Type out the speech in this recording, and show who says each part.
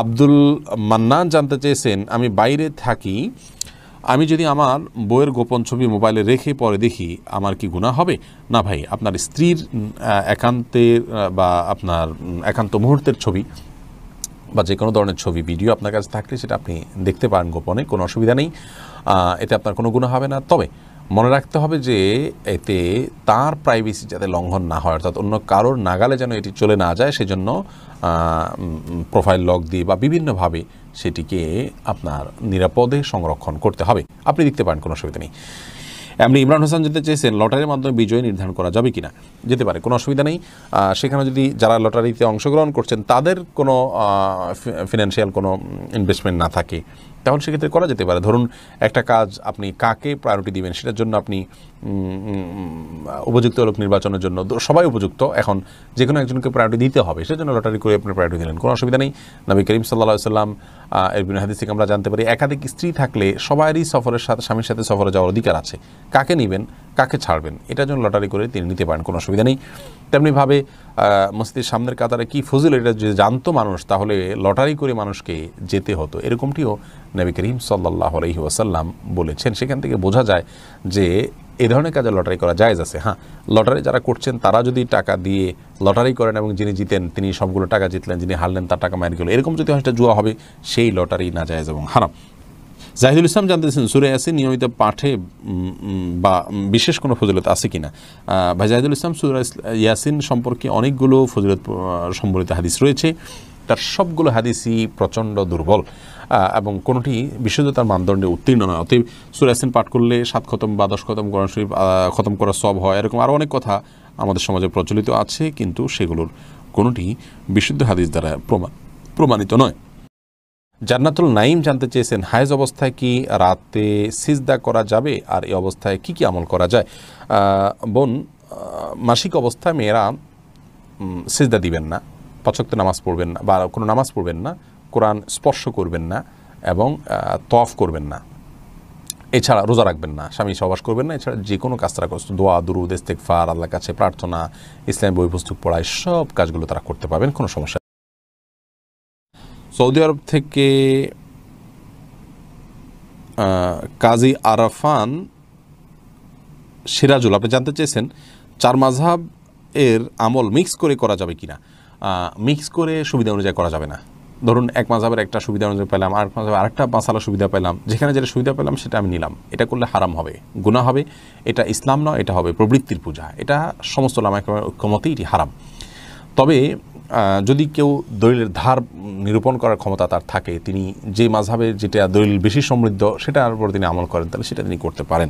Speaker 1: আব্দুল মান্নান জানতে চেয়েছেন আমি বাইরে থাকি আমি যদি আমার বইয়ের গোপন ছবি মোবাইলে রেখে পরে দেখি আমার কি গুণা হবে না ভাই আপনার স্ত্রীর একান্তের বা আপনার একান্ত মুহূর্তের ছবি বা যে কোনো ধরনের ছবি ভিডিও আপনার কাছে থাকলে সেটা আপনি দেখতে পারেন গোপনে কোনো অসুবিধা নেই এতে আপনার কোনো গুণা হবে না তবে মনে রাখতে হবে যে এতে তার প্রাইভেসি যাতে লঙ্ঘন না হয় অর্থাৎ অন্য কারোর নাগালে যেন এটি চলে না যায় সেজন্য প্রোফাইল লক দিয়ে বা বিভিন্নভাবে সেটিকে আপনার নিরাপদে সংরক্ষণ করতে হবে আপনি দেখতে পারেন কোনো অসুবিধা নেই এমনি ইমরান হোসেন যেতে চেয়েছেন লটারির মাধ্যমে বিজয় নির্ধারণ করা যাবে কিনা যেতে পারে কোনো অসুবিধা নেই সেখানে যদি যারা লটারিতে অংশগ্রহণ করছেন তাদের কোনো ফিনান্সিয়াল কোনো ইনভেস্টমেন্ট না থাকে তাহলে সেক্ষেত্রে করা যেতে পারে ধরুন একটা কাজ আপনি কাকে প্রায়োরিটি দিবেন সেটার জন্য আপনি উপযুক্ত লোক নির্বাচনের জন্য সবাই উপযুক্ত এখন যে কোনো একজনকে প্রায়োরিটি দিতে হবে জন্য লটারি করে আপনি প্রায়োরিটি দিলেন কোনো অসুবিধা নেই নবী করিম সাল্লা সাল্লাম এর বিনা হাদিস থেকে আমরা জানতে পারি একাধিক স্ত্রী থাকলে সবারই সফরের সাথে স্বামীর সাথে সফরে যাওয়ার অধিকার আছে কাকে নেবেন কাকে ছাড়বেন এটার জন্য লটারি করে তিনি নিতে পারেন কোনো অসুবিধা নেই তেমনিভাবে মসজিদের সামনের কাতারে কি ফজিল এটা যে জানতো মানুষ তাহলে লটারি করে মানুষকে যেতে হতো এরকমটিও নবী করিম সাল্লাহ আলহি ওয়াসাল্লাম বলেছেন সেখান থেকে বোঝা যায় যে এ ধরনের কাজে লটারি করা যায় আছে হ্যাঁ লটারি যারা করছেন তারা যদি টাকা দিয়ে লটারি করেন এবং যিনি জিতেন তিনি সবগুলো টাকা জিতলেন যিনি হারলেন তার টাকা মায়ের গেল এরকম যদি হয় জুয়া হবে সেই লটারি না যায় এবং হারাম জাহিদুল ইসলাম জানতেছেন সুরে ইয়াসিন নিয়মিত পাঠে বা বিশেষ কোনো ফজিলত আছে কিনা ভাই জাহিদুল ইসলাম সুরা ইয়াসিন সম্পর্কে অনেকগুলো ফজিলত সম্বলিত হাদিস রয়েছে তার সবগুলো হাদিসই প্রচণ্ড দুর্বল এবং কোনোটি বিশুদ্ধ তার মানদণ্ডে উত্তীর্ণ নয় অতএব সুরাসিন পাঠ করলে সাত খতম বা দশ খতম কোরআন শরীফ খতম করা সব হয় এরকম আরও অনেক কথা আমাদের সমাজে প্রচলিত আছে কিন্তু সেগুলোর কোনোটি বিশুদ্ধ হাদিস দ্বারা প্রমাণ প্রমাণিত নয় জান্নাতুল নাইম জানতে চেয়েছেন হায়েজ অবস্থায় কি রাতে সিজদা করা যাবে আর এই অবস্থায় কি কি আমল করা যায় বোন মাসিক অবস্থায় মেয়েরা সিজদা দিবেন না পাচকতে নামাজ পড়বেন না বা কোনো নামাজ পড়বেন না কোরআন স্পর্শ করবেন না এবং তফ করবেন না এছাড়া রোজা রাখবেন না স্বামী সবাস করবেন না এছাড়া যে কোনো কাজ তারা করছে দোয়া দুরুদ ইস্তেকফার আল্লাহ কাছে প্রার্থনা ইসলাম বই পুস্তক পড়ায় সব কাজগুলো তারা করতে পারবেন কোনো সমস্যা সৌদি আরব থেকে কাজী আরাফান সিরাজুল আপনি জানতে চেয়েছেন চার মাঝহাব এর আমল মিক্স করে করা যাবে কি না মিক্স করে সুবিধা অনুযায়ী করা যাবে না ধরুন এক মাঝাবের একটা সুবিধা অনুযায়ী পেলাম আর মাঝাবে আরেকটা মাসালা সুবিধা পেলাম যেখানে যেটা সুবিধা পেলাম সেটা আমি নিলাম এটা করলে হারাম হবে গুণা হবে এটা ইসলাম নয় এটা হবে প্রবৃত্তির পূজা এটা সমস্ত লামা ঐক্যমতেই এটি হারাম তবে যদি কেউ দলিলের ধার নিরূপণ করার ক্ষমতা তার থাকে তিনি যে মাঝাবে যেটা দলিল বেশি সমৃদ্ধ সেটার উপর তিনি আমল করেন তাহলে সেটা তিনি করতে পারেন